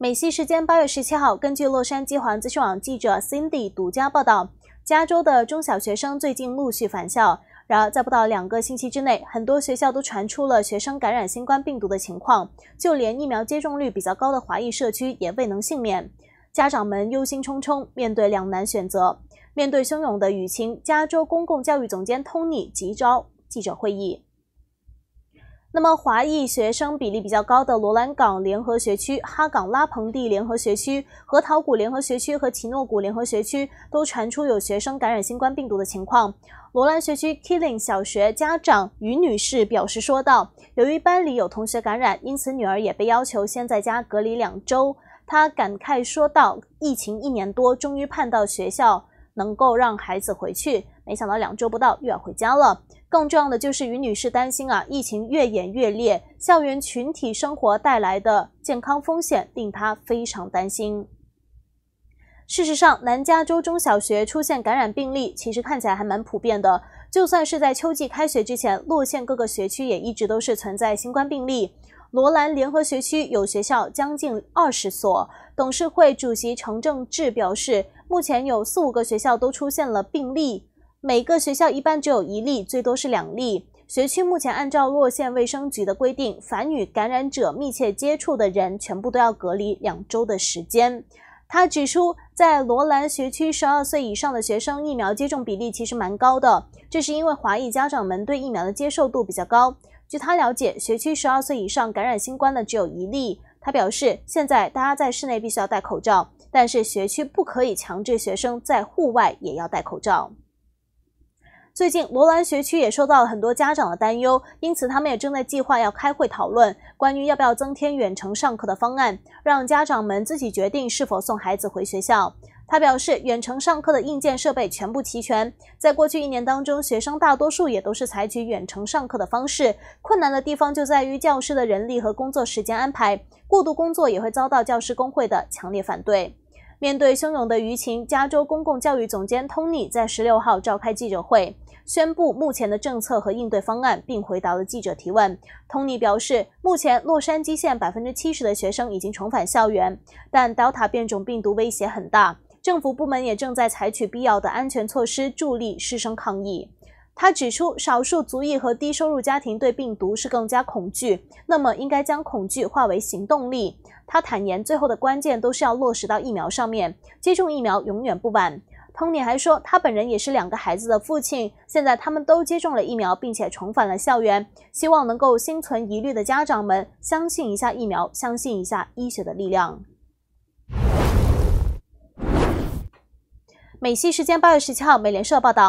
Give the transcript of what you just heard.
美西时间八月十七号，根据洛杉矶华资讯网记者 Cindy 独家报道，加州的中小学生最近陆续返校，然而在不到两个星期之内，很多学校都传出了学生感染新冠病毒的情况，就连疫苗接种率比较高的华裔社区也未能幸免，家长们忧心忡忡，面对两难选择。面对汹涌的舆情，加州公共教育总监 Tony 急召记者会议。那么，华裔学生比例比较高的罗兰港联合学区、哈港拉彭蒂联合学区、核桃谷联合学区和奇诺谷联合学区都传出有学生感染新冠病毒的情况。罗兰学区 k e l l i n g 小学家长于女士表示说道：“由于班里有同学感染，因此女儿也被要求先在家隔离两周。”她感慨说道：“疫情一年多，终于盼到学校。”能够让孩子回去，没想到两周不到又要回家了。更重要的就是，于女士担心啊，疫情越演越烈，校园群体生活带来的健康风险令她非常担心。事实上，南加州中小学出现感染病例，其实看起来还蛮普遍的。就算是在秋季开学之前，洛县各个学区也一直都是存在新冠病例。罗兰联合学区有学校将近二十所，董事会主席程正志表示，目前有四五个学校都出现了病例，每个学校一般只有一例，最多是两例。学区目前按照洛县卫生局的规定，凡与感染者密切接触的人，全部都要隔离两周的时间。他指出，在罗兰学区，十二岁以上的学生疫苗接种比例其实蛮高的，这是因为华裔家长们对疫苗的接受度比较高。据他了解，学区十二岁以上感染新冠的只有一例。他表示，现在大家在室内必须要戴口罩，但是学区不可以强制学生在户外也要戴口罩。最近，罗兰学区也受到了很多家长的担忧，因此他们也正在计划要开会讨论关于要不要增添远程上课的方案，让家长们自己决定是否送孩子回学校。他表示，远程上课的硬件设备全部齐全。在过去一年当中，学生大多数也都是采取远程上课的方式。困难的地方就在于教师的人力和工作时间安排，过度工作也会遭到教师工会的强烈反对。面对汹涌的舆情，加州公共教育总监 Tony 在十六号召开记者会，宣布目前的政策和应对方案，并回答了记者提问。Tony 表示，目前洛杉矶县百分之七十的学生已经重返校园，但 Delta 变种病毒威胁很大。政府部门也正在采取必要的安全措施，助力师生抗疫。他指出，少数族裔和低收入家庭对病毒是更加恐惧，那么应该将恐惧化为行动力。他坦言，最后的关键都是要落实到疫苗上面，接种疫苗永远不晚。Tony 还说，他本人也是两个孩子的父亲，现在他们都接种了疫苗，并且重返了校园。希望能够心存疑虑的家长们相信一下疫苗，相信一下医学的力量。美西时间八月十七号，美联社报道。